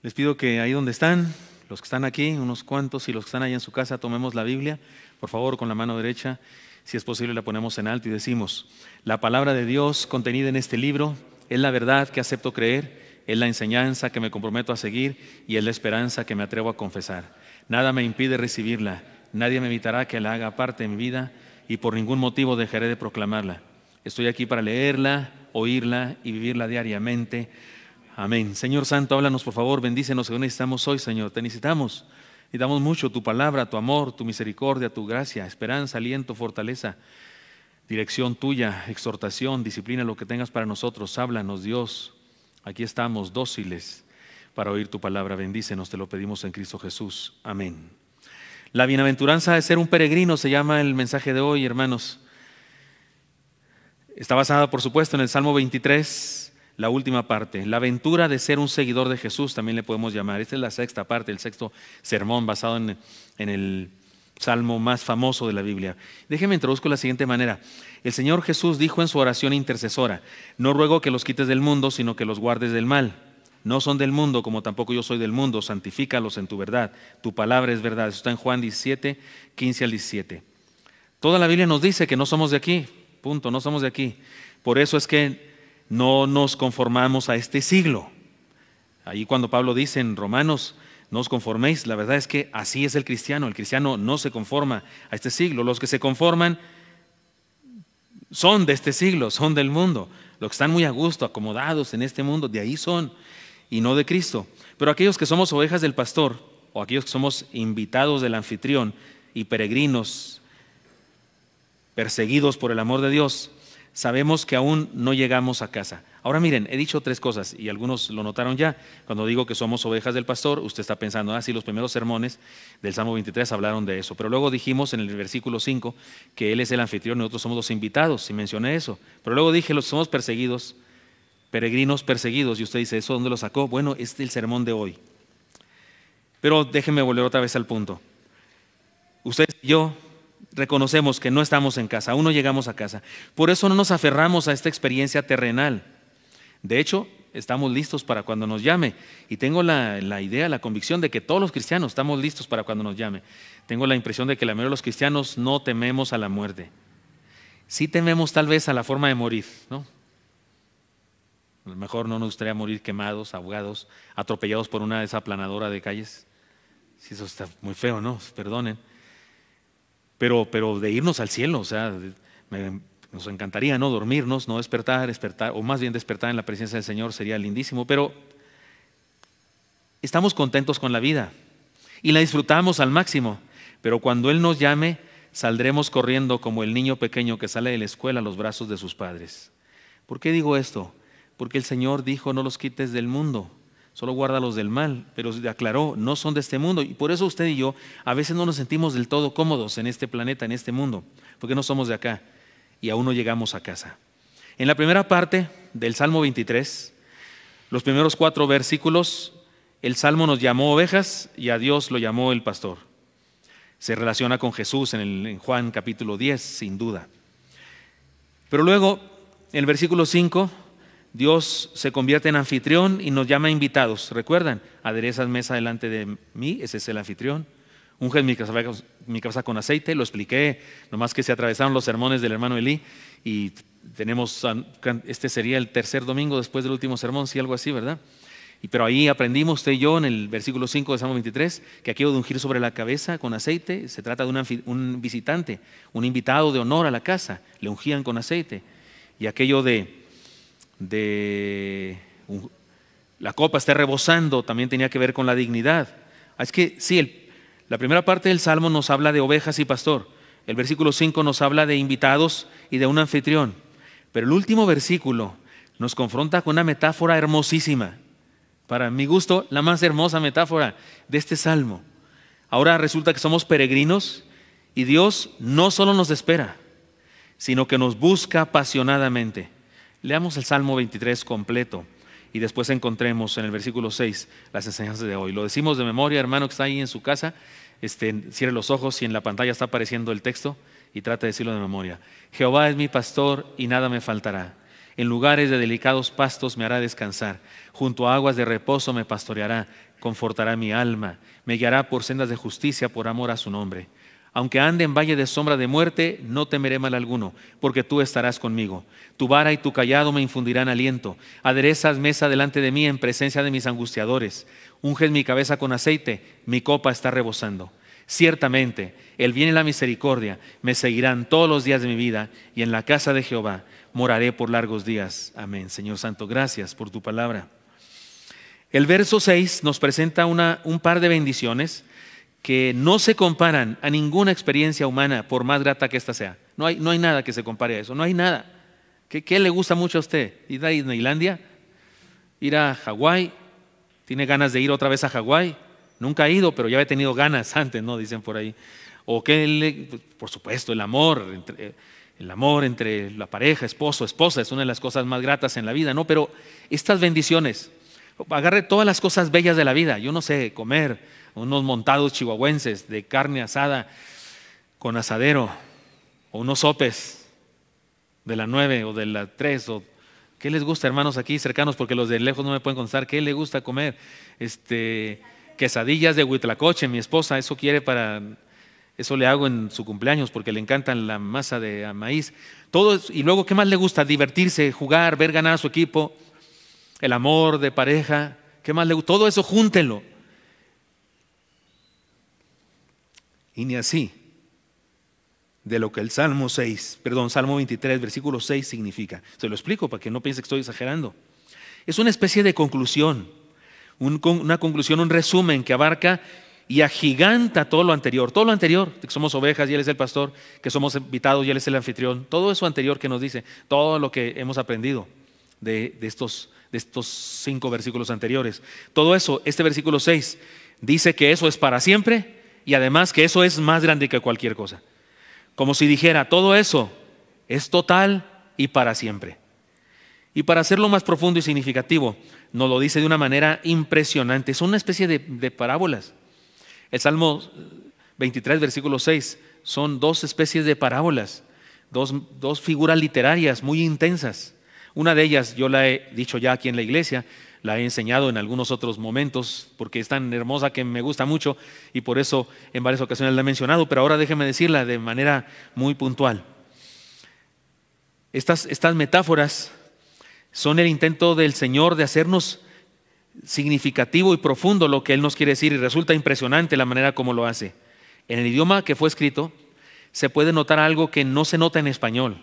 Les pido que ahí donde están, los que están aquí, unos cuantos, y los que están allá en su casa, tomemos la Biblia, por favor, con la mano derecha, si es posible, la ponemos en alto y decimos, la palabra de Dios contenida en este libro es la verdad que acepto creer, es la enseñanza que me comprometo a seguir y es la esperanza que me atrevo a confesar. Nada me impide recibirla, nadie me evitará que la haga parte de mi vida y por ningún motivo dejaré de proclamarla. Estoy aquí para leerla, oírla y vivirla diariamente. Amén. Señor Santo, háblanos por favor, bendícenos que necesitamos hoy, Señor. Te necesitamos. damos mucho tu palabra, tu amor, tu misericordia, tu gracia, esperanza, aliento, fortaleza, dirección tuya, exhortación, disciplina, lo que tengas para nosotros. Háblanos, Dios. Aquí estamos, dóciles, para oír tu palabra. Bendícenos, te lo pedimos en Cristo Jesús. Amén. La bienaventuranza de ser un peregrino se llama el mensaje de hoy, hermanos. Está basada, por supuesto, en el Salmo 23, la última parte. La aventura de ser un seguidor de Jesús también le podemos llamar. Esta es la sexta parte, el sexto sermón basado en, en el salmo más famoso de la Biblia. Déjeme introduzco de la siguiente manera. El Señor Jesús dijo en su oración intercesora, no ruego que los quites del mundo, sino que los guardes del mal. No son del mundo, como tampoco yo soy del mundo. Santifícalos en tu verdad. Tu palabra es verdad. Eso está en Juan 17, 15 al 17. Toda la Biblia nos dice que no somos de aquí. Punto, no somos de aquí. Por eso es que no nos conformamos a este siglo. Ahí cuando Pablo dice en Romanos, no os conforméis, la verdad es que así es el cristiano. El cristiano no se conforma a este siglo. Los que se conforman son de este siglo, son del mundo. Los que están muy a gusto, acomodados en este mundo, de ahí son y no de Cristo. Pero aquellos que somos ovejas del pastor, o aquellos que somos invitados del anfitrión y peregrinos, perseguidos por el amor de Dios, sabemos que aún no llegamos a casa. Ahora miren, he dicho tres cosas y algunos lo notaron ya. Cuando digo que somos ovejas del pastor, usted está pensando, ah, sí, los primeros sermones del Salmo 23 hablaron de eso. Pero luego dijimos en el versículo 5 que Él es el anfitrión, y nosotros somos los invitados, y mencioné eso. Pero luego dije, los somos perseguidos, peregrinos perseguidos. Y usted dice, ¿eso dónde lo sacó? Bueno, es el sermón de hoy. Pero déjenme volver otra vez al punto. usted y yo reconocemos que no estamos en casa, aún no llegamos a casa. Por eso no nos aferramos a esta experiencia terrenal. De hecho, estamos listos para cuando nos llame. Y tengo la, la, idea, la convicción de que todos los cristianos estamos listos para cuando nos llame. Tengo la impresión de que la mayoría de los cristianos no tememos a la muerte. Sí tememos tal vez a la forma de morir, ¿no? A lo mejor no nos gustaría morir quemados, ahogados, atropellados por una desaplanadora de calles. Si eso está muy feo, ¿no? Perdonen. Pero, pero de irnos al cielo, o sea, nos encantaría no dormirnos, no despertar, despertar, o más bien despertar en la presencia del Señor sería lindísimo, pero estamos contentos con la vida y la disfrutamos al máximo, pero cuando Él nos llame, saldremos corriendo como el niño pequeño que sale de la escuela a los brazos de sus padres. ¿Por qué digo esto? porque el Señor dijo, no los quites del mundo, solo guárdalos del mal, pero aclaró, no son de este mundo. Y por eso usted y yo a veces no nos sentimos del todo cómodos en este planeta, en este mundo, porque no somos de acá y aún no llegamos a casa. En la primera parte del Salmo 23, los primeros cuatro versículos, el Salmo nos llamó ovejas y a Dios lo llamó el pastor. Se relaciona con Jesús en, Juan capítulo 10, sin duda. Pero luego, en el versículo 5, Dios se convierte en anfitrión y nos llama invitados. ¿Recuerdan? Aderezas mesa delante de mí, ese es el anfitrión. Unges mi casa mi con aceite, lo expliqué, nomás que se atravesaron los sermones del hermano Elí y tenemos, este sería el tercer domingo después del último sermón, si algo así, ¿verdad? Y, pero ahí aprendimos usted y yo en el versículo 5 de Salmo 23 que aquello de ungir sobre la cabeza con aceite se trata de un visitante, un invitado de honor a la casa, le ungían con aceite. Y aquello de de la copa está rebosando, también tenía que ver con la dignidad. Ah, es que sí, la primera parte del Salmo nos habla de ovejas y pastor, el versículo 5 nos habla de invitados y de un anfitrión, pero el último versículo nos confronta con una metáfora hermosísima, para mi gusto la más hermosa metáfora de este Salmo. Ahora resulta que somos peregrinos y Dios no solo nos espera, sino que nos busca apasionadamente. Leamos el Salmo 23 completo y después encontremos en el versículo 6 las enseñanzas de hoy. Lo decimos de memoria, hermano que está ahí en su casa, este, cierre los ojos y en la pantalla está apareciendo el texto y trata de decirlo de memoria. Jehová es mi pastor y nada me faltará. En lugares de delicados pastos me hará descansar. Junto a aguas de reposo me pastoreará. Confortará mi alma. Me guiará por sendas de justicia por amor a su nombre. Aunque ande en valle de sombra de muerte, no temeré mal alguno, porque tú estarás conmigo. Tu vara y tu callado me infundirán aliento. Aderezas mesa delante de mí en presencia de mis angustiadores. Unges mi cabeza con aceite, mi copa está rebosando. Ciertamente, el bien y la misericordia me seguirán todos los días de mi vida, y en la casa de Jehová moraré por largos días. Amén. Señor Santo, gracias por tu palabra. El verso 6 nos presenta una, un par de bendiciones que no se comparan a ninguna experiencia humana, por más grata que ésta sea. No hay, no hay nada que se compare a eso, no hay nada. ¿Qué, le gusta mucho a usted? ¿Ir a Islandia? ¿Ir a Hawái? ¿Tiene ganas de ir otra vez a Hawái? Nunca ha ido, pero ya había tenido ganas antes, ¿no? Dicen por ahí. O que, le, pues, por supuesto, el amor, eh, el amor entre la pareja, esposo, esposa, es una de las cosas más gratas en la vida, ¿no? Pero estas bendiciones, agarre todas las cosas bellas de la vida, yo no sé, comer, unos montados chihuahuenses de carne asada con asadero, o unos sopes de la 9 o de la 3, o qué les gusta, hermanos, aquí cercanos, porque los de lejos no me pueden contestar, qué le gusta comer, este, quesadillas de huitlacoche, mi esposa, eso quiere para, eso le hago en su cumpleaños, porque le encantan la masa de maíz, todo, y luego, ¿qué más le gusta? Divertirse, jugar, ver ganar a su equipo, el amor de pareja, ¿qué más le gusta? Todo eso, júntenlo Y ni así de lo que el Salmo 6, perdón, Salmo 23, versículo 6 significa. Se lo explico para que no piense que estoy exagerando. Es una especie de conclusión, una conclusión, un resumen que abarca y agiganta todo lo anterior, todo lo anterior, que somos ovejas y Él es el pastor, que somos invitados y Él es el anfitrión, todo eso anterior que nos dice, todo lo que hemos aprendido estos, de estos cinco versículos anteriores. Todo eso, este versículo 6, dice que eso es para siempre y además que eso es más grande que cualquier cosa. Como si dijera, todo eso es total y para siempre. Y para hacerlo más profundo y significativo, nos lo dice de una manera impresionante. Son una especie de, parábolas. El Salmo 23, eh, versículo 6, son dos especies de parábolas, dos, dos figuras literarias muy intensas. Una de ellas, yo la he dicho ya aquí en la iglesia, la he enseñado en algunos otros momentos porque es tan hermosa que me gusta mucho y por eso en varias ocasiones la he mencionado, pero ahora déjeme decirla de manera muy puntual. Estas, metáforas son el intento del Señor de hacernos significativo y profundo lo que Él nos quiere decir y resulta impresionante la manera como lo hace. En el idioma que fue escrito se puede notar algo que no se nota en español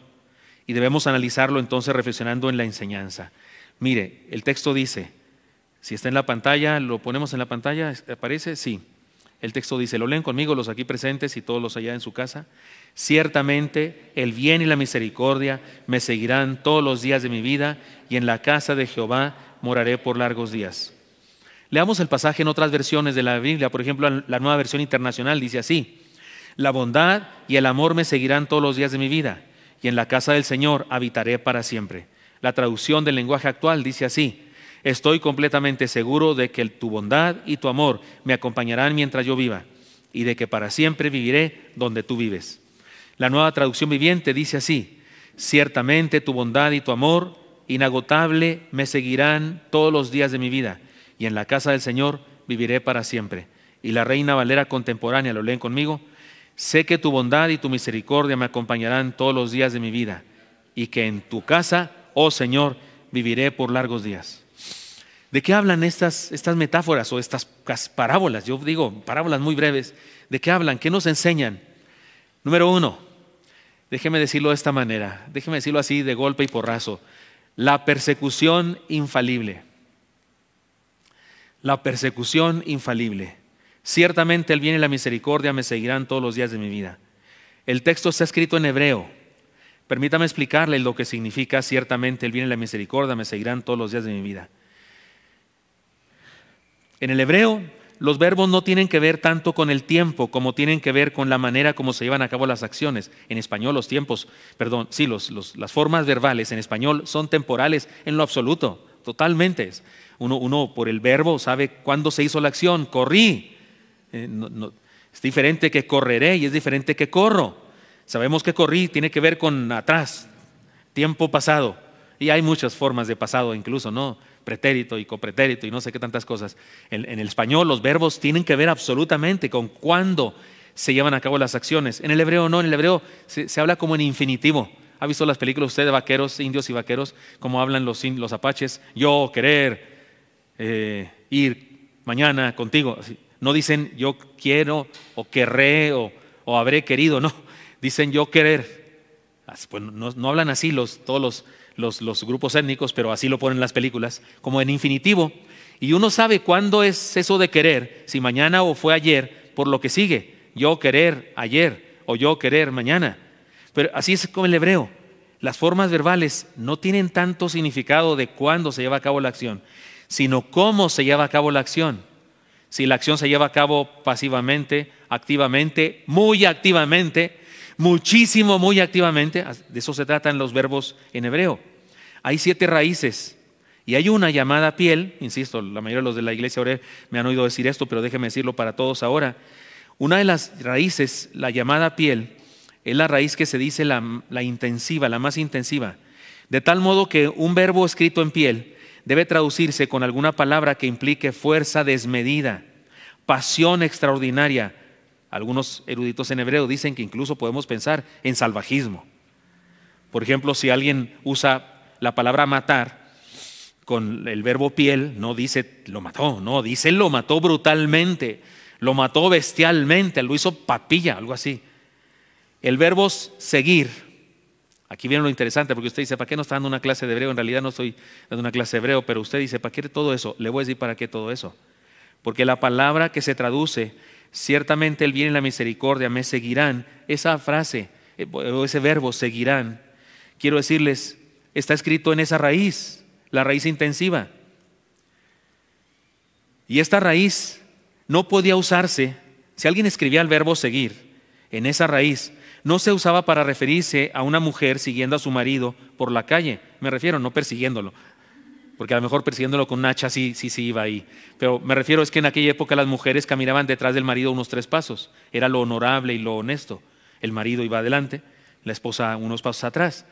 y debemos analizarlo entonces reflexionando en la enseñanza. Mire, el texto dice, si está en la pantalla, lo ponemos en la pantalla, aparece, sí. El texto dice, lo leen conmigo los aquí presentes y todos los allá en su casa. Ciertamente el bien y la misericordia me seguirán todos los días de mi vida y en la casa de Jehová moraré por largos días. Leamos el pasaje en otras versiones de la Biblia, por ejemplo, la nueva versión internacional dice así, la bondad y el amor me seguirán todos los días de mi vida y en la casa del Señor habitaré para siempre. La traducción del lenguaje actual dice así, estoy completamente seguro de que tu bondad y tu amor me acompañarán mientras yo viva y de que para siempre viviré donde tú vives. La nueva traducción viviente dice así, ciertamente tu bondad y tu amor inagotable me seguirán todos los días de mi vida y en la casa del Señor viviré para siempre. Y la Reina Valera contemporánea, lo leen conmigo, sé que tu bondad y tu misericordia me acompañarán todos los días de mi vida y que en tu casa oh Señor, viviré por largos días. ¿De qué hablan estas, estas metáforas o estas parábolas? Yo digo parábolas muy breves. ¿De qué hablan? ¿Qué nos enseñan? Número uno, déjeme decirlo de esta manera, déjeme decirlo así de golpe y porrazo. La persecución infalible. La persecución infalible. Ciertamente el bien y la misericordia me seguirán todos los días de mi vida. El texto está escrito en hebreo Permítame explicarle lo que significa ciertamente el bien y la misericordia me seguirán todos los días de mi vida. En el hebreo, los verbos no tienen que ver tanto con el tiempo como tienen que ver con la manera como se llevan a cabo las acciones. En español los tiempos, perdón, sí, las formas verbales en español son temporales en lo absoluto, totalmente. Uno, por el verbo sabe cuándo se hizo la acción, corrí. Eh, es diferente que correré y es diferente que corro. Sabemos que corrí tiene que ver con atrás, tiempo pasado. Y hay muchas formas de pasado incluso, ¿no? Pretérito y copretérito y no sé qué tantas cosas. En, el español los verbos tienen que ver absolutamente con cuándo se llevan a cabo las acciones. En el hebreo no, en el hebreo se, habla como en infinitivo. ¿Ha visto las películas usted de vaqueros, indios y vaqueros, cómo hablan los, los apaches? Yo, querer, eh, ir mañana contigo. No dicen yo quiero o querré o habré querido, no dicen yo querer. Pues, no, hablan así los, todos los, los, grupos étnicos, pero así lo ponen las películas, como en infinitivo. Y uno sabe cuándo es eso de querer, si mañana o fue ayer, por lo que sigue. Yo querer ayer o yo querer mañana. Pero así es como el hebreo. Las formas verbales no tienen tanto significado de cuándo se lleva a cabo la acción, sino cómo se lleva a cabo la acción. Si la acción se lleva a cabo pasivamente, activamente, muy activamente, muchísimo, muy activamente. De eso se tratan los verbos en hebreo. Hay siete raíces y hay una llamada piel, insisto, la mayoría de los de la iglesia me han oído decir esto, pero déjeme decirlo para todos ahora. Una de las raíces, la llamada piel, es la raíz que se dice la intensiva, la más intensiva. De tal modo que un verbo escrito en piel debe traducirse con alguna palabra que implique fuerza desmedida, pasión extraordinaria, algunos eruditos en hebreo dicen que incluso podemos pensar en salvajismo. Por ejemplo, si alguien usa la palabra matar con el verbo piel, no dice lo mató, no, dice lo mató brutalmente, lo mató bestialmente, lo hizo papilla, algo así. El verbo seguir, aquí viene lo interesante, porque usted dice, ¿para qué no está dando una clase de hebreo? En realidad no estoy dando una clase de hebreo, pero usted dice, ¿para qué todo eso? Le voy a decir, ¿para qué todo eso? Porque la palabra que se traduce Ciertamente el bien y la misericordia me seguirán. Esa frase eh, o ese verbo seguirán, quiero decirles, está escrito en esa raíz, la raíz intensiva. Y esta raíz no podía usarse, si alguien escribía el verbo seguir, en esa raíz, no se usaba para referirse a una mujer siguiendo a su marido por la calle, me refiero, no persiguiéndolo, porque a lo mejor persiguiéndolo con un hacha sí, sí, sí iba ahí. Pero me refiero es que en aquella época las mujeres caminaban detrás del marido unos tres pasos, era lo honorable y lo honesto. El marido iba adelante, la esposa unos pasos atrás.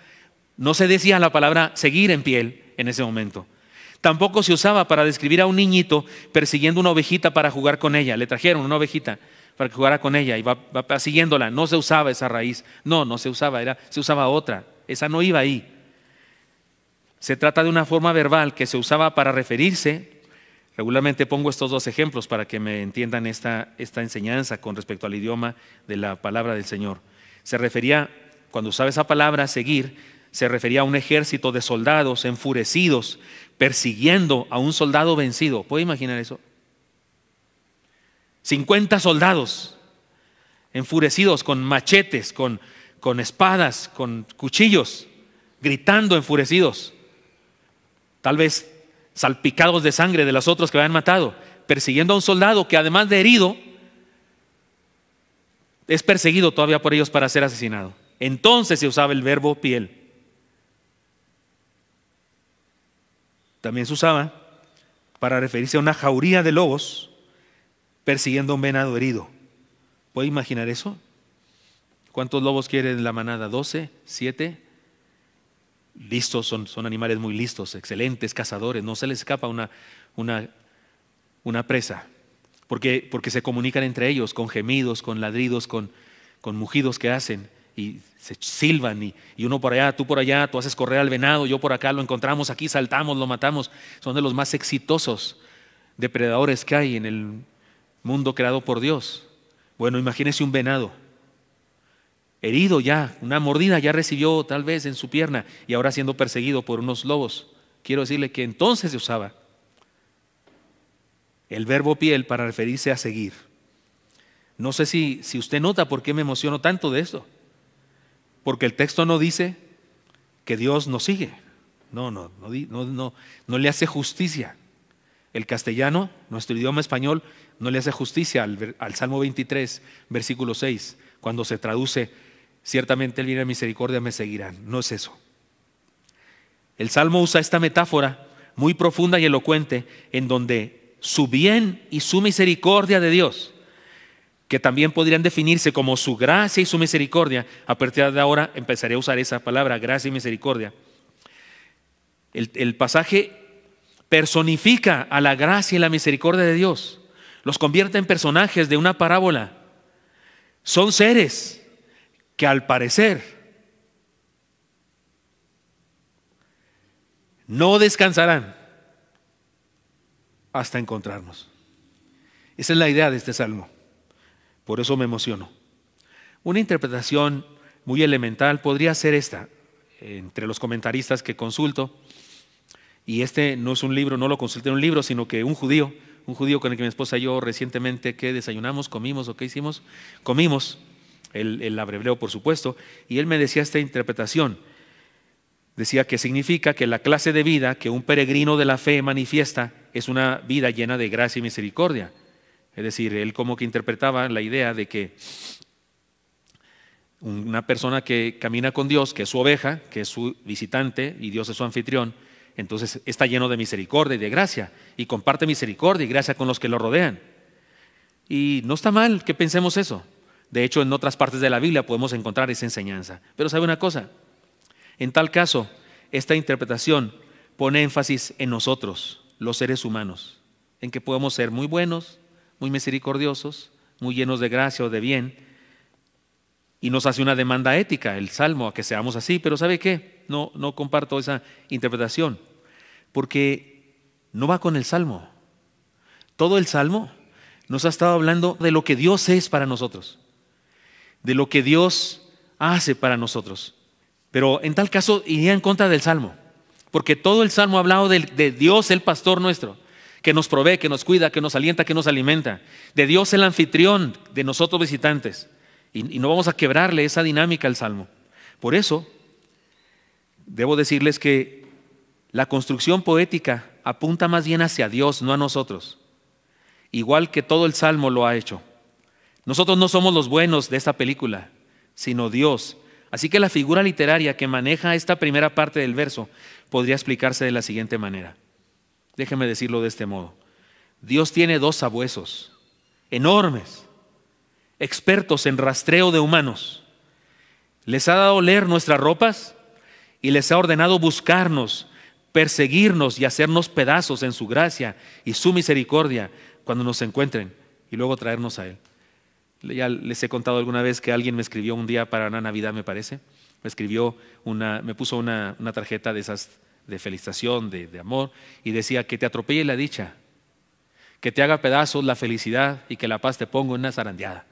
No se decía la palabra seguir en piel en ese momento. Tampoco se usaba para describir a un niñito persiguiendo una ovejita para jugar con ella. Le trajeron una ovejita para que jugara con ella y va, va persiguiéndola. No se usaba esa raíz. No, no se usaba, era, se usaba otra. Esa no iba ahí. Se trata de una forma verbal que se usaba para referirse. Regularmente pongo estos dos ejemplos para que me entiendan esta, esta enseñanza con respecto al idioma de la palabra del Señor. Se refería, cuando usaba esa palabra, seguir, se refería a un ejército de soldados enfurecidos, persiguiendo a un soldado vencido. ¿Puede imaginar eso? 50 soldados enfurecidos con machetes, con, con espadas, con cuchillos, gritando enfurecidos tal vez salpicados de sangre de los otros que habían matado, persiguiendo a un soldado que además de herido, es perseguido todavía por ellos para ser asesinado. Entonces se usaba el verbo piel. También se usaba para referirse a una jauría de lobos persiguiendo a un venado herido. ¿Puede imaginar eso? ¿Cuántos lobos quiere la manada? ¿12? siete listos, son, son animales muy listos, excelentes cazadores, no se les escapa una, presa, porque, se comunican entre ellos con gemidos, con ladridos, con, mugidos que hacen y se silban y, y, uno por allá, tú por allá, tú haces correr al venado, yo por acá, lo encontramos aquí, saltamos, lo matamos. Son de los más exitosos depredadores que hay en el mundo creado por Dios. Bueno, imagínese un venado herido ya, una mordida ya recibió tal vez en su pierna y ahora siendo perseguido por unos lobos. Quiero decirle que entonces se usaba el verbo piel para referirse a seguir. No sé si, si usted nota por qué me emociono tanto de esto. Porque el texto no dice que Dios nos sigue. No, no, no, no, no, le hace justicia. El castellano, nuestro idioma español, no le hace justicia al, al Salmo 23, versículo 6, cuando se traduce Ciertamente el bien y la misericordia me seguirán. No es eso. El Salmo usa esta metáfora muy profunda y elocuente en donde su bien y su misericordia de Dios, que también podrían definirse como su gracia y su misericordia, a partir de ahora empezaré a usar esa palabra, gracia y misericordia. El, el pasaje personifica a la gracia y la misericordia de Dios, los convierte en personajes de una parábola. Son seres que al parecer no descansarán hasta encontrarnos. Esa es la idea de este salmo. Por eso me emociono. Una interpretación muy elemental podría ser esta, entre los comentaristas que consulto, y este no es un libro, no lo consulté en un libro, sino que un judío, un judío con el que mi esposa y yo recientemente que desayunamos, comimos o qué hicimos, comimos, el, el abrebreo por supuesto, y él me decía esta interpretación. Decía que significa que la clase de vida que un peregrino de la fe manifiesta es una vida llena de gracia y misericordia. Es decir, él como que interpretaba la idea de que una persona que camina con Dios, que es su oveja, que es su visitante y Dios es su anfitrión, entonces está lleno de misericordia y de gracia y comparte misericordia y gracia con los que lo rodean. Y no está mal que pensemos eso, de hecho, en otras partes de la Biblia podemos encontrar esa enseñanza. Pero sabe una cosa, en tal caso, esta interpretación pone énfasis en nosotros, los seres humanos, en que podemos ser muy buenos, muy misericordiosos, muy llenos de gracia o de bien, y nos hace una demanda ética el Salmo a que seamos así, pero ¿sabe qué? No, no comparto esa interpretación, porque no va con el Salmo. Todo el Salmo nos ha estado hablando de lo que Dios es para nosotros de lo que Dios hace para nosotros. Pero en tal caso iría en contra del Salmo, porque todo el Salmo ha hablado de, Dios, el pastor nuestro, que nos provee, que nos cuida, que nos alienta, que nos alimenta, de Dios el anfitrión de nosotros visitantes. y no vamos a quebrarle esa dinámica al Salmo. Por eso, debo decirles que la construcción poética apunta más bien hacia Dios, no a nosotros, igual que todo el Salmo lo ha hecho. Nosotros no somos los buenos de esta película, sino Dios. Así que la figura literaria que maneja esta primera parte del verso podría explicarse de la siguiente manera. Déjeme decirlo de este modo. Dios tiene dos sabuesos enormes, expertos en rastreo de humanos. Les ha dado leer nuestras ropas y les ha ordenado buscarnos, perseguirnos y hacernos pedazos en su gracia y su misericordia cuando nos encuentren y luego traernos a Él. Ya les he contado alguna vez que alguien me escribió un día para una Navidad, me parece. Me escribió una, me puso una, tarjeta de esas de felicitación, de, amor, y decía que te atropelle la dicha, que te haga pedazos la felicidad y que la paz te ponga en una zarandeada.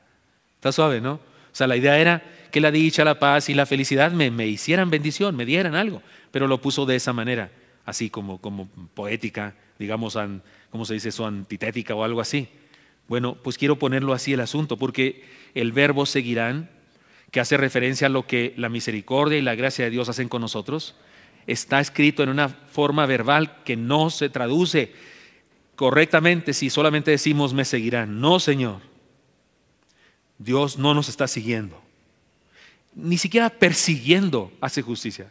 Está suave, ¿no? O sea, la idea era que la dicha, la paz y la felicidad me, me hicieran bendición, me dieran algo, pero lo puso de esa manera, así como, como poética, digamos, an, ¿cómo se dice eso? Antitética o algo así. Bueno, pues quiero ponerlo así el asunto, porque el verbo seguirán, que hace referencia a lo que la misericordia y la gracia de Dios hacen con nosotros, está escrito en una forma verbal que no se traduce correctamente si solamente decimos me seguirán. No, Señor. Dios no nos está siguiendo. Ni siquiera persiguiendo hace justicia.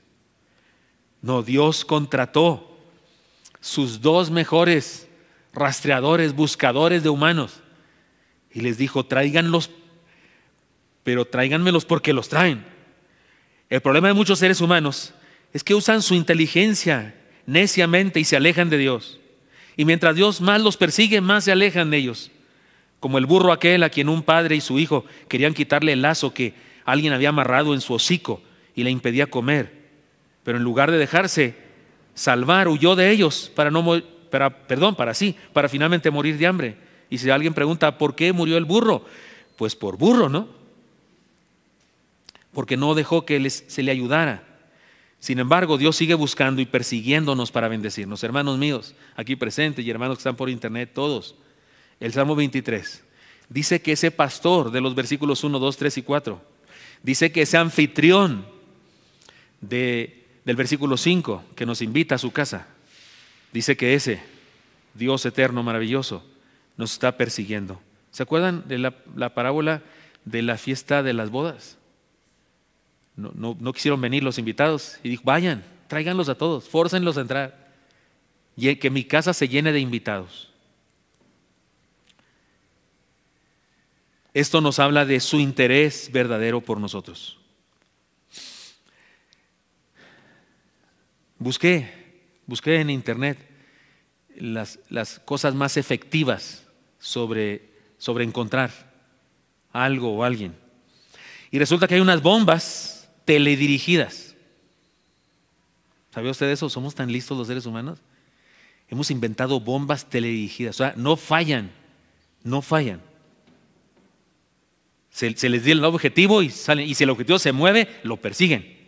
No, Dios contrató sus dos mejores rastreadores, buscadores de humanos y les dijo, tráiganlos, pero tráiganmelos porque los traen. El problema de muchos seres humanos es que usan su inteligencia neciamente y se alejan de Dios. Y mientras Dios más los persigue, más se alejan de ellos. Como el burro aquel a quien un padre y su hijo querían quitarle el lazo que alguien había amarrado en su hocico y le impedía comer. Pero en lugar de dejarse salvar, huyó de ellos para no para, perdón, para sí, para finalmente morir de hambre. Y si alguien pregunta, ¿por qué murió el burro? Pues por burro, ¿no? Porque no dejó que se le ayudara. Sin embargo, Dios sigue buscando y persiguiéndonos para bendecirnos. Hermanos míos, aquí presentes y hermanos que están por internet, todos. El Salmo 23 dice que ese pastor de los versículos 1, 2, 3 y 4, dice que ese anfitrión del versículo 5 que nos invita a su casa, dice que ese Dios eterno, maravilloso, nos está persiguiendo. ¿Se acuerdan de la, parábola de la fiesta de las bodas? No, quisieron venir los invitados y dijo, vayan, tráiganlos a todos, fórcenlos a entrar y que mi casa se llene de invitados. Esto nos habla de su interés verdadero por nosotros. Busqué, busqué en internet las, las cosas más efectivas sobre, sobre encontrar algo o alguien. Y resulta que hay unas bombas teledirigidas. ¿Sabía usted eso? ¿Somos tan listos los seres humanos? Hemos inventado bombas teledirigidas. O sea, no fallan, no fallan. Se, les da el objetivo y salen. Y si el objetivo se mueve, lo persiguen.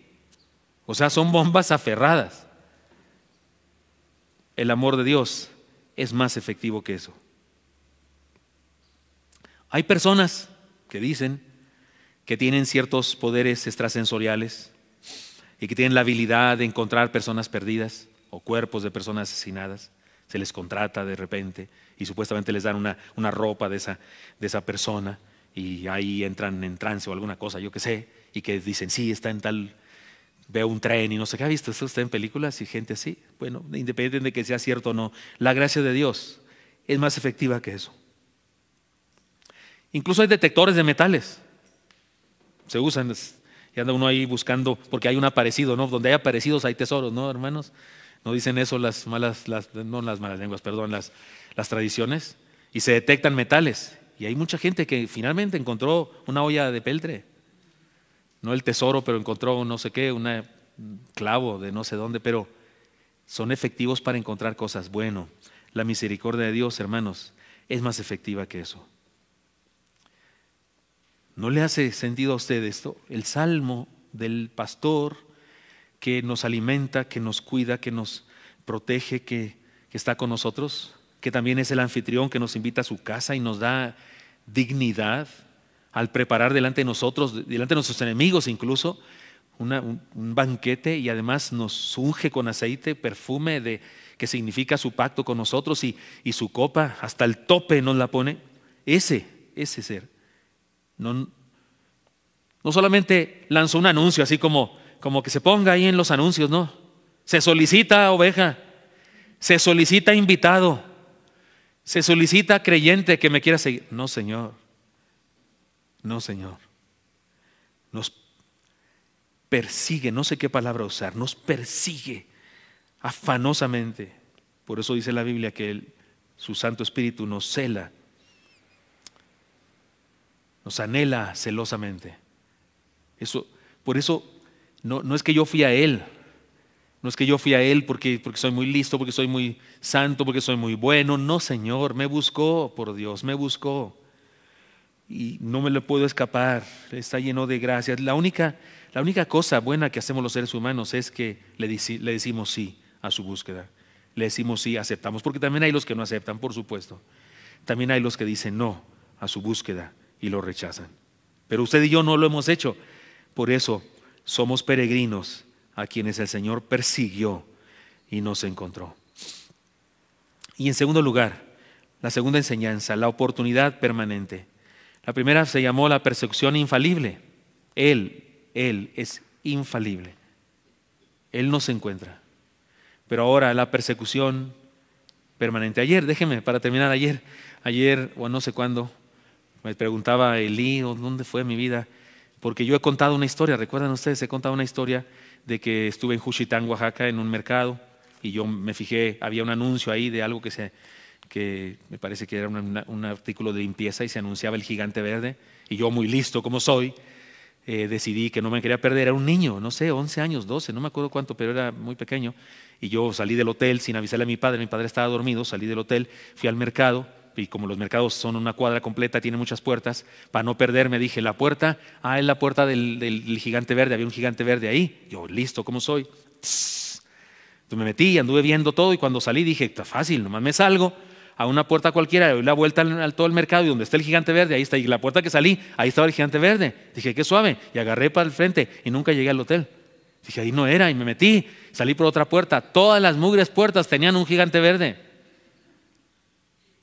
O sea, son bombas aferradas. El amor de Dios es más efectivo que eso. Hay personas que dicen que tienen ciertos poderes extrasensoriales y que tienen la habilidad de encontrar personas perdidas o cuerpos de personas asesinadas. Se les contrata de repente y supuestamente les dan una, ropa de esa, persona y ahí entran en trance o alguna cosa, yo qué sé, y que dicen, sí, está en tal, veo un tren y no sé qué, ¿ha visto usted en películas y gente así? Bueno, independientemente de que sea cierto o no, la gracia de Dios es más efectiva que eso. Incluso hay detectores de metales. Se usan, y anda uno ahí buscando, porque hay un aparecido, ¿no? Donde hay aparecidos hay tesoros, ¿no, hermanos? No dicen eso las malas, no las malas lenguas, perdón, las, tradiciones. Y se detectan metales. Y hay mucha gente que finalmente encontró una olla de peltre. No el tesoro, pero encontró no sé qué, un clavo de no sé dónde, pero son efectivos para encontrar cosas. Bueno, la misericordia de Dios, hermanos, es más efectiva que eso. ¿No le hace sentido a usted esto? El salmo del pastor que nos alimenta, que nos cuida, que nos protege, que, está con nosotros, que también es el anfitrión que nos invita a su casa y nos da dignidad al preparar delante de nosotros, delante de nuestros enemigos incluso, un, banquete y además nos unge con aceite, perfume de que significa su pacto con nosotros y su copa hasta el tope nos la pone. Ese, ese ser. No, solamente lanzó un anuncio así como, como que se ponga ahí en los anuncios, no. Se solicita oveja, se solicita invitado, se solicita creyente que me quiera seguir. No, Señor. No, Señor. Nos persigue, no sé qué palabra usar, nos persigue afanosamente. Por eso dice la Biblia que su Santo Espíritu nos cela nos anhela celosamente. Eso, por eso no, es que yo fui a Él, no es que yo fui a Él porque, soy muy listo, porque soy muy santo, porque soy muy bueno. No, Señor, me buscó, por Dios, me buscó. Y no me lo puedo escapar, está lleno de gracias. La única, la única cosa buena que hacemos los seres humanos es que le decimos sí a su búsqueda. Le decimos sí, aceptamos, porque también hay los que no aceptan, por supuesto. También hay los que dicen no a su búsqueda y lo rechazan. Pero usted y yo no lo hemos hecho. Por eso somos peregrinos a quienes el Señor persiguió y nos encontró. Y en segundo lugar, la segunda enseñanza, la oportunidad permanente. La primera se llamó la persecución infalible. Él, Él es infalible. Él nos encuentra. Pero ahora la persecución permanente. Ayer, déjeme, para terminar ayer, ayer o no sé cuándo, me preguntaba Elí, oh, ¿dónde fue mi vida? Porque yo he contado una historia, recuerdan ustedes, he contado una historia de que estuve en Juchitán, Oaxaca, en un mercado, y yo me fijé, había un anuncio ahí de algo que, se, que me parece que era un artículo de limpieza y se anunciaba el gigante verde, y yo muy listo como soy, eh, decidí que no me quería perder, era un niño, no sé, 11 años, 12, no me acuerdo cuánto, pero era muy pequeño, y yo salí del hotel sin avisarle a mi padre, mi padre estaba dormido, salí del hotel, fui al mercado, y como los mercados son una cuadra completa, tiene muchas puertas, para no perderme dije, la puerta, ah, es la puerta del, gigante verde, había un gigante verde ahí. Yo, listo, ¿cómo soy? Entonces me metí y anduve viendo todo y cuando salí dije, está fácil, nomás me salgo a una puerta cualquiera, doy la vuelta al, todo el mercado y donde está el gigante verde, ahí está, y la puerta que salí, ahí estaba el gigante verde. Dije, qué suave, y agarré para el frente y nunca llegué al hotel. Dije, ahí no era, y me metí, salí por otra puerta. Todas las mugres puertas tenían un gigante verde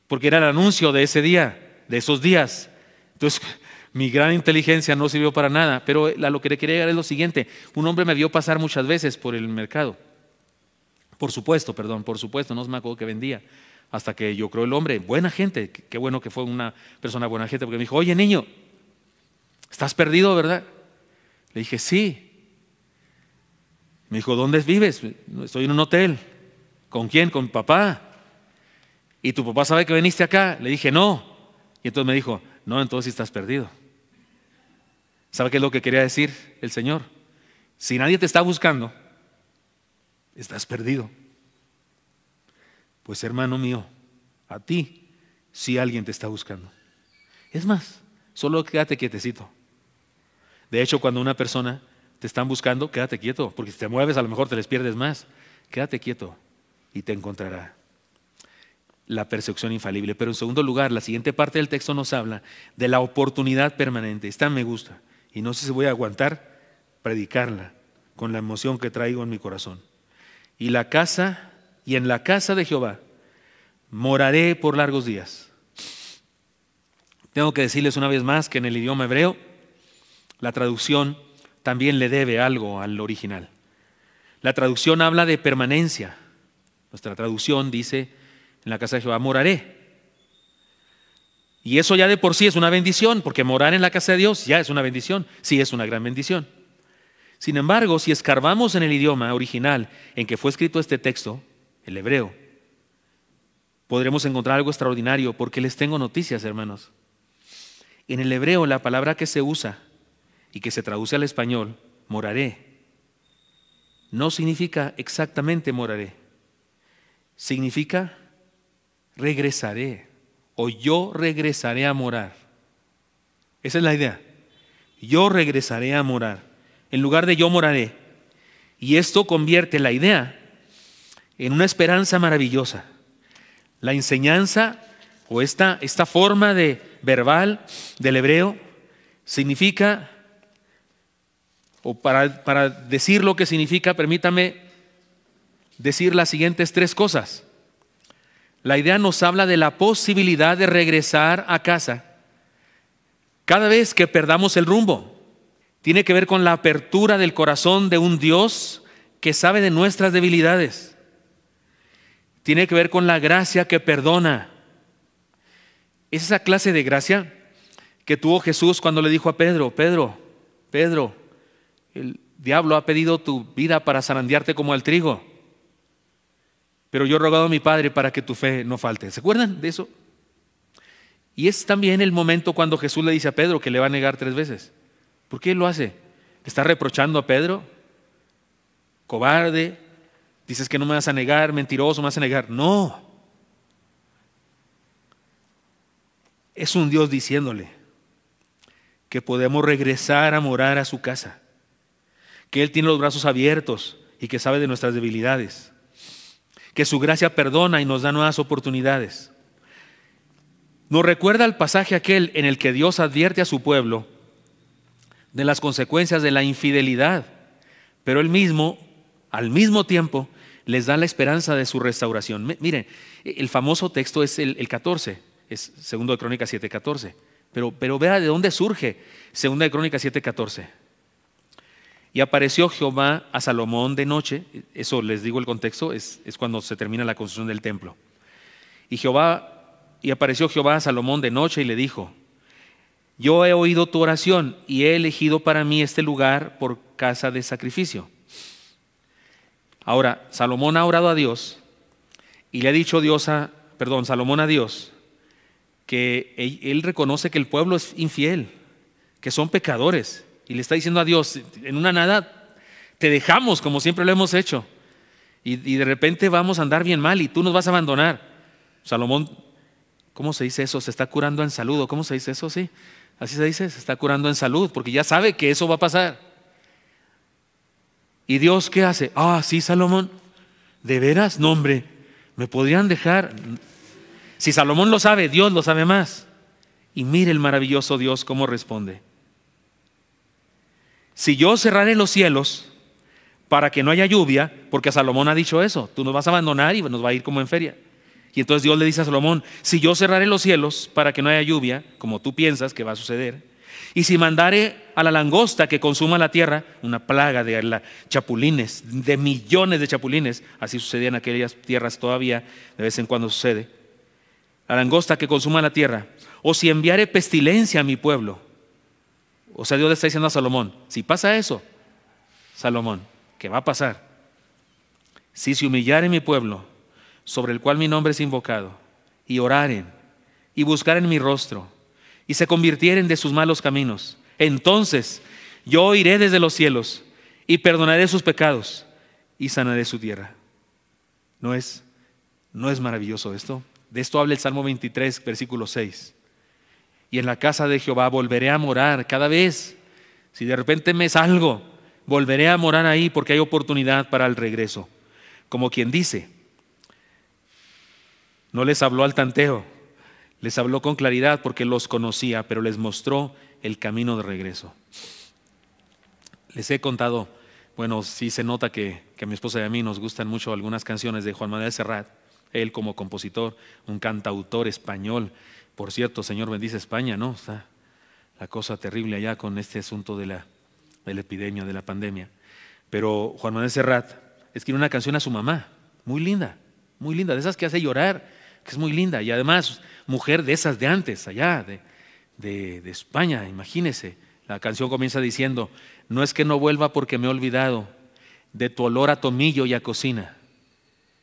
porque era el anuncio de ese día, de esos días. Entonces, mi gran inteligencia no sirvió para nada, pero lo que le quería llegar es lo siguiente, un hombre me vio pasar muchas veces por el mercado, por supuesto, perdón, por supuesto, no me acuerdo que vendía, hasta que yo creo el hombre, buena gente, qué bueno que fue una persona buena gente, porque me dijo, oye niño, estás perdido, ¿verdad? Le dije, sí. Me dijo, ¿dónde vives? Estoy en un hotel. ¿Con quién? Con papá. ¿Y tu papá sabe que viniste acá? Le dije, no. Y entonces me dijo, no, entonces estás perdido. ¿Sabe qué es lo que quería decir el Señor? Si nadie te está buscando, estás perdido. Pues hermano mío, a ti si sí alguien te está buscando. Es más, solo quédate quietecito. De hecho, cuando una persona te están buscando, quédate quieto, porque si te mueves a lo mejor te les pierdes más. Quédate quieto y te encontrará la percepción infalible. Pero en segundo lugar, la siguiente parte del texto nos habla de la oportunidad permanente. Esta me gusta y no sé si voy a aguantar predicarla con la emoción que traigo en mi corazón. Y la casa y en la casa de Jehová moraré por largos días. Tengo que decirles una vez más que en el idioma hebreo la traducción también le debe algo al original. La traducción habla de permanencia. Nuestra traducción dice en la casa de Jehová moraré. Y eso ya de por sí es una bendición, porque morar en la casa de Dios ya es una bendición, sí es una gran bendición. Sin embargo, si escarbamos en el idioma original en que fue escrito este texto, el hebreo, podremos encontrar algo extraordinario, porque les tengo noticias, hermanos. En el hebreo la palabra que se usa y que se traduce al español, moraré, no significa exactamente moraré, significa regresaré o yo regresaré a morar. Esa es la idea. Yo regresaré a morar. En lugar de yo moraré. Y esto convierte la idea en una esperanza maravillosa. La enseñanza o esta, esta forma de verbal del hebreo significa, o para, para decir lo que significa, permítame decir las siguientes tres cosas. La idea nos habla de la posibilidad de regresar a casa cada vez que perdamos el rumbo. Tiene que ver con la apertura del corazón de un Dios que sabe de nuestras debilidades. Tiene que ver con la gracia que perdona. Es esa clase de gracia que tuvo Jesús cuando le dijo a Pedro, Pedro, Pedro, el diablo ha pedido tu vida para zarandearte como al trigo pero yo he rogado a mi Padre para que tu fe no falte. ¿Se acuerdan de eso? Y es también el momento cuando Jesús le dice a Pedro que le va a negar tres veces. ¿Por qué lo hace? ¿Le está reprochando a Pedro? Cobarde, dices que no me vas a negar, mentiroso, me vas a negar. No. Es un Dios diciéndole que podemos regresar a morar a su casa, que Él tiene los brazos abiertos y que sabe de nuestras debilidades que su gracia perdona y nos da nuevas oportunidades. Nos recuerda el pasaje aquel en el que Dios advierte a su pueblo de las consecuencias de la infidelidad, pero él mismo, al mismo tiempo, les da la esperanza de su restauración. Miren, el famoso texto es el, 14, es 2 de Crónicas 7:14, pero, pero vea de dónde surge 2 de Crónicas 7:14. Y apareció Jehová a Salomón de noche, eso les digo el contexto, es, cuando se termina la construcción del templo. Y Jehová, y apareció Jehová a Salomón de noche y le dijo: Yo he oído tu oración y he elegido para mí este lugar por casa de sacrificio. Ahora, Salomón ha orado a Dios y le ha dicho Dios a, perdón, Salomón a Dios, que él reconoce que el pueblo es infiel, que son pecadores y le está diciendo a Dios, en una nada, te dejamos como siempre lo hemos hecho. Y, de repente vamos a andar bien mal y tú nos vas a abandonar. Salomón, ¿cómo se dice eso? Se está curando en salud. ¿Cómo se dice eso? Sí. Así se dice, se está curando en salud, porque ya sabe que eso va a pasar. ¿Y Dios qué hace? Ah, sí, Salomón. ¿De veras? No, hombre. ¿Me podrían dejar? Si Salomón lo sabe, Dios lo sabe más. Y mire el maravilloso Dios cómo responde si yo cerraré los cielos para que no haya lluvia, porque Salomón ha dicho eso, tú nos vas a abandonar y nos va a ir como en feria. Y entonces Dios le dice a Salomón, si yo cerraré los cielos para que no haya lluvia, como tú piensas que va a suceder, y si mandare a la langosta que consuma la tierra, una plaga de chapulines, de millones de chapulines, así sucedía en aquellas tierras todavía, de vez en cuando sucede, la langosta que consuma la tierra, o si enviare pestilencia a mi pueblo, o sea, Dios le está diciendo a Salomón, si pasa eso, Salomón, ¿qué va a pasar? Si se humillare mi pueblo, sobre el cual mi nombre es invocado, y oraren, y buscaren mi rostro, y se convirtieren de sus malos caminos, entonces yo iré desde los cielos y perdonaré sus pecados y sanaré su tierra. ¿No es, no es maravilloso esto? De esto habla el Salmo 23, versículo 6 y en la casa de Jehová volveré a morar cada vez. Si de repente me salgo, volveré a morar ahí porque hay oportunidad para el regreso. Como quien dice, no les habló al tanteo, les habló con claridad porque los conocía, pero les mostró el camino de regreso. Les he contado, bueno, sí se nota que, que a mi esposa y a mí nos gustan mucho algunas canciones de Juan Manuel Serrat, él como compositor, un cantautor español por cierto, Señor, bendice España, ¿no? Está la cosa terrible allá con este asunto de la, epidemia, de la pandemia. Pero Juan Manuel Serrat escribe una canción a su mamá, muy linda, muy linda, de esas que hace llorar, que es muy linda. Y además, mujer de esas de antes, allá, de, de España, imagínese. La canción comienza diciendo, no es que no vuelva porque me he olvidado de tu olor a tomillo y a cocina.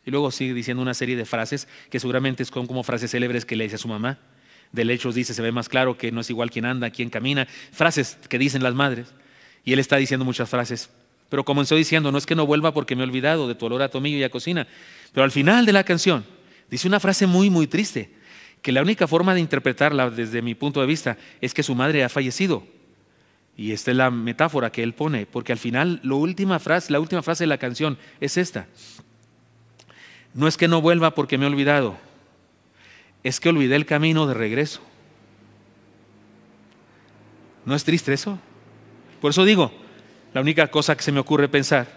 Y luego sigue diciendo una serie de frases que seguramente son como frases célebres que le dice a su mamá del hecho dice, se ve más claro que no es igual quien anda, quien camina, frases que dicen las madres. Y él está diciendo muchas frases. Pero comenzó diciendo, no es que no vuelva porque me he olvidado de tu olor a tomillo y a cocina. Pero al final de la canción dice una frase muy, muy triste, que la única forma de interpretarla desde mi punto de vista es que su madre ha fallecido. Y esta es la metáfora que él pone, porque al final la última frase, la última frase de la canción es esta. No es que no vuelva porque me he olvidado es que olvidé el camino de regreso. ¿No es triste eso? Por eso digo, la única cosa que se me ocurre pensar,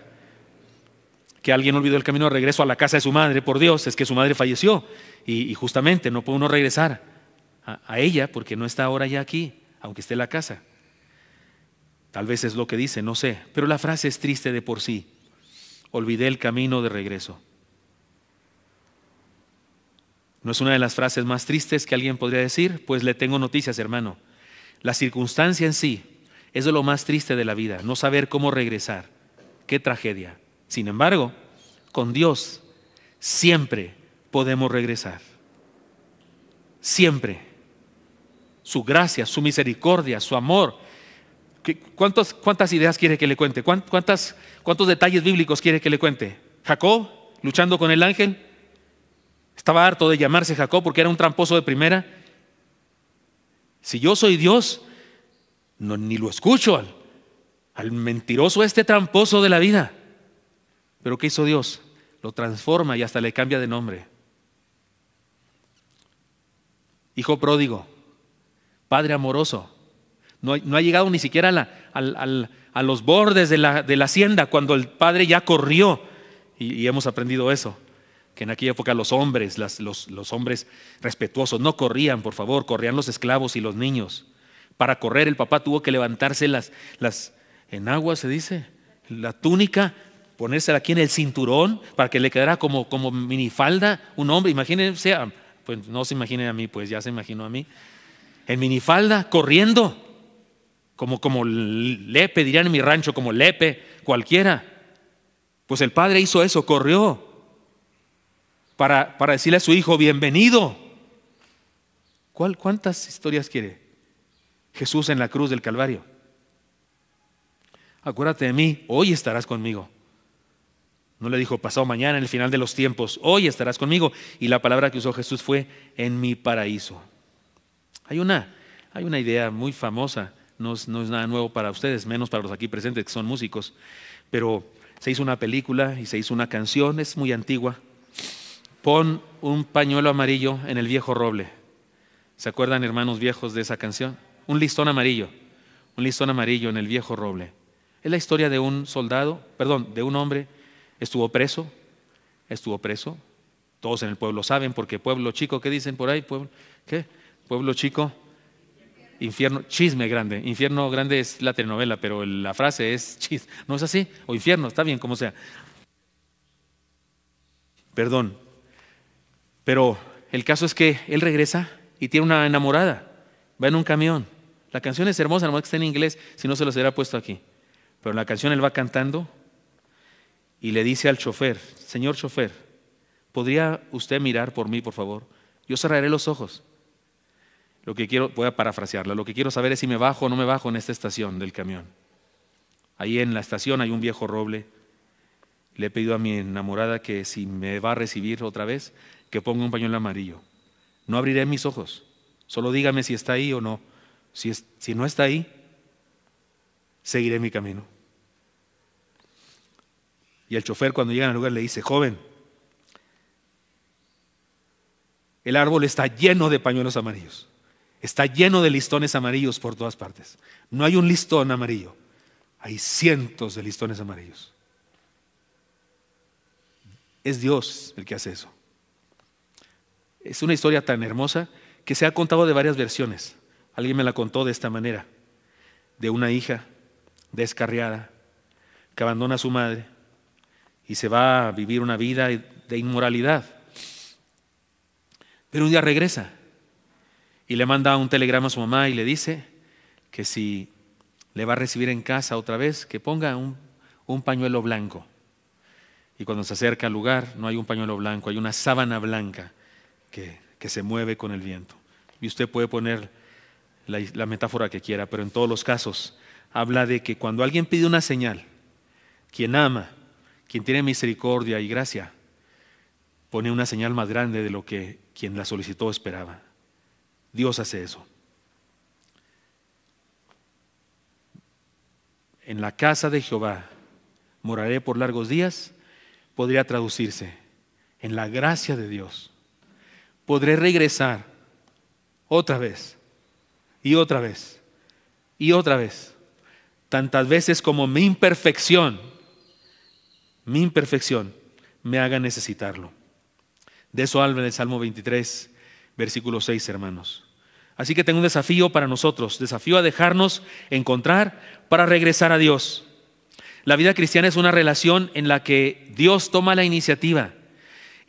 que alguien olvidó el camino de regreso a la casa de su madre, por Dios, es que su madre falleció y, justamente no puede uno regresar a, a ella porque no está ahora ya aquí, aunque esté en la casa. Tal vez es lo que dice, no sé, pero la frase es triste de por sí. Olvidé el camino de regreso. ¿No es una de las frases más tristes que alguien podría decir? Pues le tengo noticias, hermano. La circunstancia en sí, es es lo más triste de la vida, no saber cómo regresar. Qué tragedia. Sin embargo, con Dios siempre podemos regresar. Siempre. Su gracia, su misericordia, su amor. ¿Cuántas ideas quiere que le cuente? ¿Cuántos detalles bíblicos quiere que le cuente? Jacob luchando con el ángel, estaba harto de llamarse Jacob porque era un tramposo de primera. Si yo soy Dios, no, ni lo escucho al, al mentiroso este tramposo de la vida. Pero ¿qué hizo Dios? Lo transforma y hasta le cambia de nombre. Hijo pródigo, padre amoroso. No, ha llegado ni siquiera a, los bordes de la, hacienda cuando el padre ya corrió. y hemos aprendido eso que en aquella época los hombres, los, hombres respetuosos, no corrían, por favor, corrían los esclavos y los niños. Para correr el papá tuvo que levantarse las, en agua se dice, la túnica, ponérsela aquí en el cinturón para que le quedara como, como minifalda un hombre. Imagínense, ah, pues no se imaginen a mí, pues ya se imaginó a mí. En minifalda, corriendo, como, como lepe, dirían en mi rancho, como lepe, cualquiera. Pues el padre hizo eso, corrió para, decirle a su hijo, bienvenido. ¿Cuál, ¿Cuántas historias quiere Jesús en la cruz del Calvario? Acuérdate de mí, hoy estarás conmigo. No le dijo pasado mañana, en el final de los tiempos, hoy estarás conmigo. Y la palabra que usó Jesús fue en mi paraíso. Hay una, hay una idea muy famosa, no no es, nada nuevo para ustedes, menos para los aquí presentes que son músicos, pero se hizo una película y se hizo una canción, es muy antigua, con un pañuelo amarillo en el viejo roble. ¿Se acuerdan, hermanos viejos, de esa canción? Un listón amarillo, un listón amarillo en el viejo roble. Es la historia de un soldado, perdón, de un hombre, estuvo preso, estuvo preso. Todos en el pueblo saben, porque pueblo chico, ¿qué dicen por ahí? Pueblo, ¿Qué? Pueblo chico, infierno, chisme grande. Infierno grande es la telenovela, pero la frase es chisme. ¿No es así? O infierno, está bien, como sea. Perdón, pero el caso es que él regresa y tiene una enamorada, va en un camión. La canción es hermosa, nomás que está en inglés, si no se los hubiera puesto aquí. Pero en la canción él va cantando y le dice al chofer, señor chofer, ¿podría usted mirar por mí, por favor? Yo cerraré los ojos. Lo que quiero, voy a parafrasearla, lo que quiero saber es si me bajo o no me bajo en esta estación del camión. Ahí en la estación hay un viejo roble. Le he pedido a mi enamorada que si me va a recibir otra vez, que ponga un pañuelo amarillo. No abriré mis ojos. Solo dígame si está ahí o no. Si, si no está ahí, seguiré mi camino. Y el chofer cuando llega al lugar le dice, joven, el árbol está lleno de pañuelos amarillos. Está lleno de listones amarillos por todas partes. No hay un listón amarillo. Hay cientos de listones amarillos. Es Dios el que hace eso. Es una historia tan hermosa que se ha contado de varias versiones. Alguien me la contó de esta manera, de una hija descarriada que abandona a su madre y se va a vivir una vida de inmoralidad. Pero un día regresa y le manda un telegrama a su mamá y le dice que si le va a recibir en casa otra vez, que ponga un, pañuelo blanco. Y cuando se acerca al lugar, no hay un pañuelo blanco, hay una sábana blanca que, se mueve con el viento. Y usted puede poner la metáfora que quiera, pero en todos los casos habla de que cuando alguien pide una señal, quien ama, quien tiene misericordia y gracia, pone una señal más grande de lo que quien la solicitó esperaba. Dios hace eso. En la casa de Jehová moraré por largos días, podría traducirse en la gracia de Dios podré regresar otra vez y otra vez y otra vez, tantas veces como mi imperfección, mi imperfección me haga necesitarlo. De eso habla el Salmo 23, versículo 6, hermanos. Así que tengo un desafío para nosotros, desafío a dejarnos encontrar para regresar a Dios. La vida cristiana es una relación en la que Dios toma la iniciativa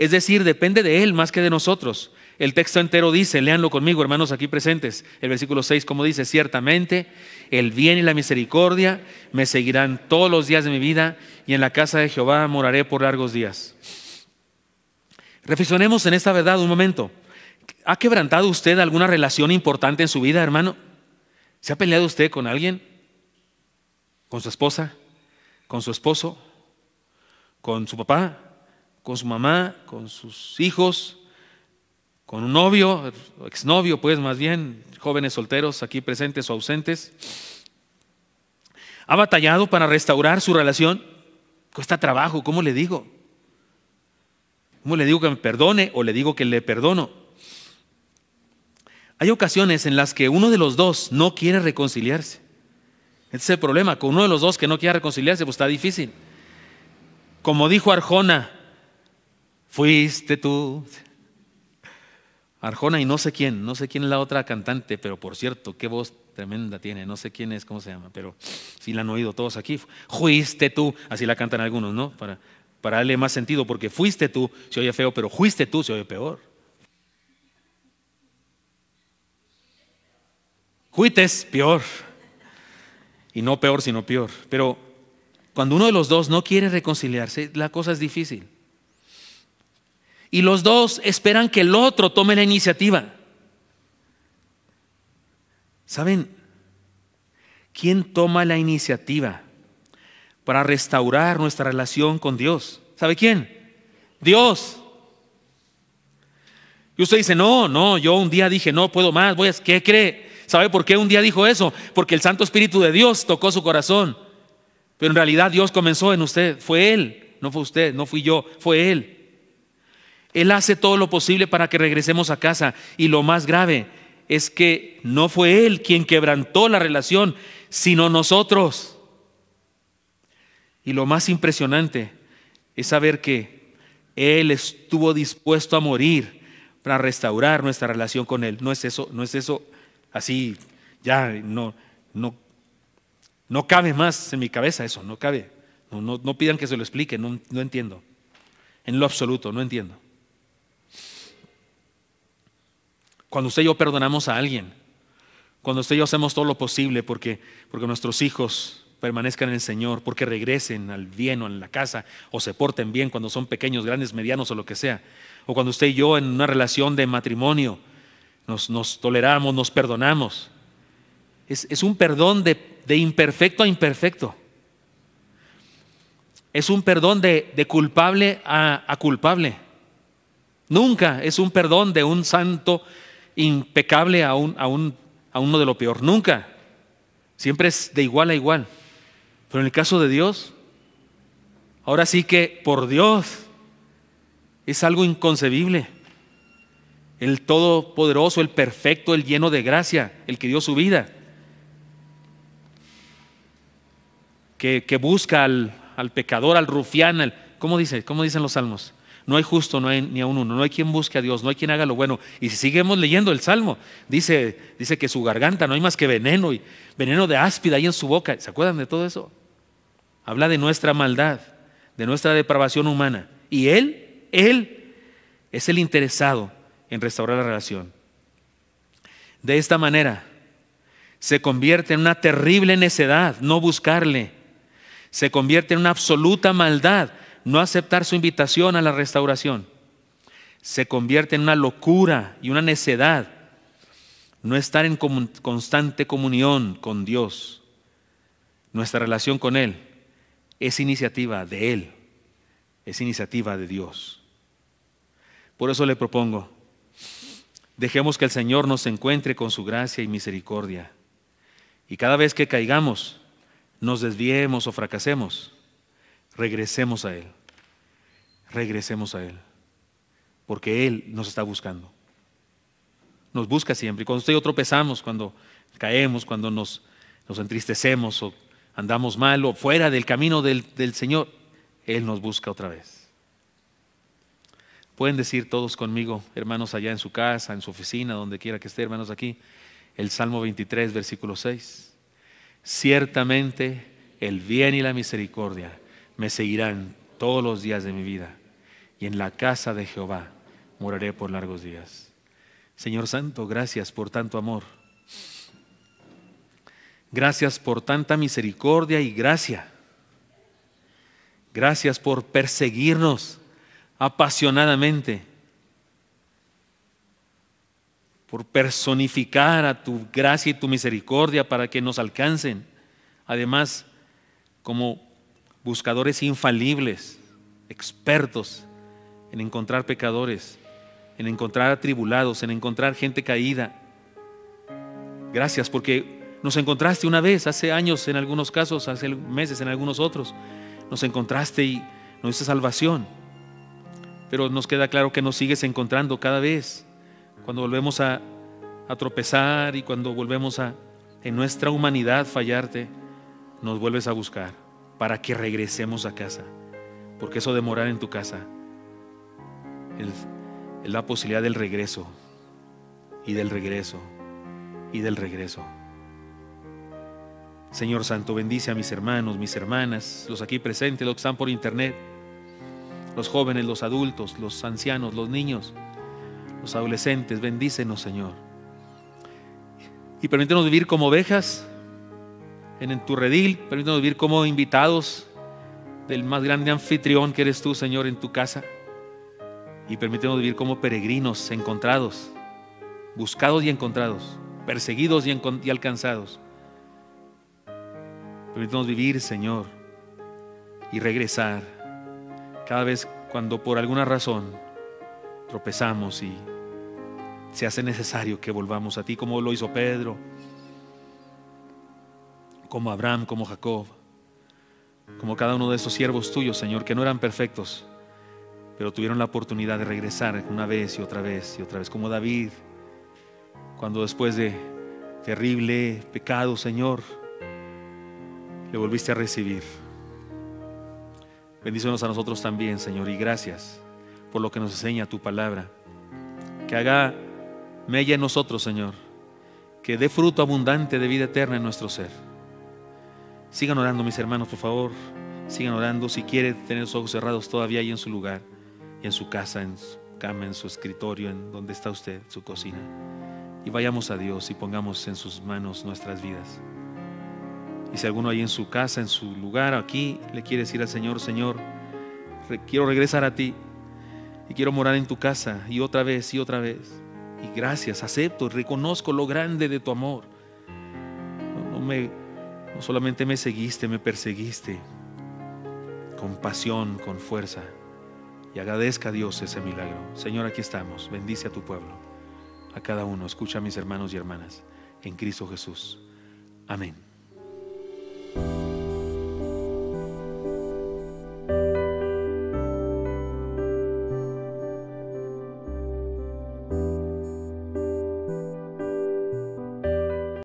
es decir, depende de Él más que de nosotros. El texto entero dice, léanlo conmigo, hermanos aquí presentes, el versículo 6, como dice, ciertamente el bien y la misericordia me seguirán todos los días de mi vida y en la casa de Jehová moraré por largos días. Reflexionemos en esta verdad un momento. ¿Ha quebrantado usted alguna relación importante en su vida, hermano? ¿Se ha peleado usted con alguien? ¿Con su esposa? ¿Con su esposo? ¿Con su papá? con su mamá, con sus hijos, con un novio, exnovio pues más bien, jóvenes solteros aquí presentes o ausentes. Ha batallado para restaurar su relación. Cuesta trabajo, ¿cómo le digo? ¿Cómo le digo que me perdone o le digo que le perdono? Hay ocasiones en las que uno de los dos no quiere reconciliarse. Ese es el problema, con uno de los dos que no quiere reconciliarse, pues está difícil. Como dijo Arjona, Fuiste tú. Arjona y no sé quién, no sé quién es la otra cantante, pero por cierto, qué voz tremenda tiene, no sé quién es, cómo se llama, pero sí la han oído todos aquí. Fuiste tú, así la cantan algunos, ¿no? Para, darle más sentido, porque fuiste tú se oye feo, pero fuiste tú se oye peor. Juites, peor. Y no peor, sino peor. Pero cuando uno de los dos no quiere reconciliarse, la cosa es difícil y los dos esperan que el otro tome la iniciativa. ¿Saben? ¿Quién toma la iniciativa para restaurar nuestra relación con Dios? ¿Sabe quién? Dios. Y usted dice, no, no, yo un día dije, no puedo más, voy a, ¿qué cree? ¿Sabe por qué un día dijo eso? Porque el Santo Espíritu de Dios tocó su corazón. Pero en realidad Dios comenzó en usted, fue Él, no fue usted, no fui yo, fue Él. Él hace todo lo posible para que regresemos a casa. Y lo más grave es que no fue Él quien quebrantó la relación, sino nosotros. Y lo más impresionante es saber que Él estuvo dispuesto a morir para restaurar nuestra relación con Él. No es eso, no es eso así, ya no, no, no cabe más en mi cabeza eso, no cabe. No, no, pidan que se lo explique, no entiendo. En lo absoluto, no entiendo. Cuando usted y yo perdonamos a alguien, cuando usted y yo hacemos todo lo posible porque, porque nuestros hijos permanezcan en el Señor, porque regresen al bien o en la casa, o se porten bien cuando son pequeños, grandes, medianos o lo que sea, o cuando usted y yo en una relación de matrimonio nos, toleramos, nos perdonamos. Es, un perdón de, imperfecto a imperfecto. Es un perdón de, culpable a, a culpable. Nunca es un perdón de un santo impecable a, a, uno de lo peor, nunca. Siempre es de igual a igual. Pero en el caso de Dios, ahora sí que por Dios es algo inconcebible. El todopoderoso, el perfecto, el lleno de gracia, el que dio su vida, que, busca al, pecador, al rufián, al, ¿cómo, dice? ¿cómo dicen los salmos? no hay justo, no hay ni a uno, no hay quien busque a Dios, no hay quien haga lo bueno. Y si seguimos leyendo el Salmo, dice, dice que su garganta no hay más que veneno y veneno de áspida ahí en su boca. ¿Se acuerdan de todo eso? Habla de nuestra maldad, de nuestra depravación humana. Y Él, Él es el interesado en restaurar la relación. De esta manera, se convierte en una terrible necedad no buscarle. Se convierte en una absoluta maldad no aceptar su invitación a la restauración. Se convierte en una locura y una necedad no estar en constante comunión con Dios. Nuestra relación con Él es iniciativa de Él, es iniciativa de Dios. Por eso le propongo, dejemos que el Señor nos encuentre con su gracia y misericordia. Y cada vez que caigamos, nos desviemos o fracasemos, regresemos a Él. Regresemos a Él. Porque Él nos está buscando. Nos busca siempre. Y cuando usted tropezamos, cuando caemos, cuando nos, entristecemos o andamos mal o fuera del camino del, del Señor, Él nos busca otra vez. Pueden decir todos conmigo, hermanos allá en su casa, en su oficina, donde quiera que esté, hermanos aquí, el Salmo 23, versículo 6. Ciertamente el bien y la misericordia me seguirán todos los días de mi vida, y en la casa de Jehová moraré por largos días. Señor Santo, gracias por tanto amor. Gracias por tanta misericordia y gracia. Gracias por perseguirnos apasionadamente, por personificar a tu gracia y tu misericordia para que nos alcancen. Además, como buscadores infalibles, expertos en encontrar pecadores, en encontrar atribulados, en encontrar gente caída. Gracias porque nos encontraste una vez, hace años en algunos casos, hace meses en algunos otros. Nos encontraste y nos diste salvación. Pero nos queda claro que nos sigues encontrando cada vez. Cuando volvemos a, a tropezar y cuando volvemos a, en nuestra humanidad, fallarte, nos vuelves a buscar para que regresemos a casa. Porque eso de morar en tu casa es la posibilidad del regreso y del regreso y del regreso. Señor Santo, bendice a mis hermanos, mis hermanas, los aquí presentes, los que están por internet, los jóvenes, los adultos, los ancianos, los niños, los adolescentes. Bendícenos, Señor. Y permítenos vivir como ovejas en, tu redil. Permítanos vivir como invitados del más grande anfitrión que eres tú, Señor, en tu casa. Y permítanos vivir como peregrinos encontrados, buscados y encontrados, perseguidos y, alcanzados. permítanos vivir, Señor, y regresar cada vez cuando por alguna razón tropezamos y se hace necesario que volvamos a ti como lo hizo Pedro como Abraham, como Jacob, como cada uno de esos siervos tuyos, Señor, que no eran perfectos, pero tuvieron la oportunidad de regresar una vez y otra vez y otra vez, como David, cuando después de terrible pecado, Señor, le volviste a recibir. Bendícenos a nosotros también, Señor, y gracias por lo que nos enseña tu palabra. Que haga mella en nosotros, Señor, que dé fruto abundante de vida eterna en nuestro ser. Sigan orando, mis hermanos, por favor. Sigan orando. Si quiere tener los ojos cerrados todavía ahí en su lugar, en su casa, en su cama, en su escritorio, en donde está usted, su cocina. Y vayamos a Dios y pongamos en sus manos nuestras vidas. Y si alguno ahí en su casa, en su lugar, aquí, le quiere decir al Señor, Señor, quiero regresar a ti y quiero morar en tu casa y otra vez y otra vez. Y gracias, acepto, y reconozco lo grande de tu amor. no me no solamente me seguiste, me perseguiste con pasión, con fuerza. Y agradezca a Dios ese milagro. Señor, aquí estamos. Bendice a tu pueblo. A cada uno. Escucha a mis hermanos y hermanas. En Cristo Jesús. Amén.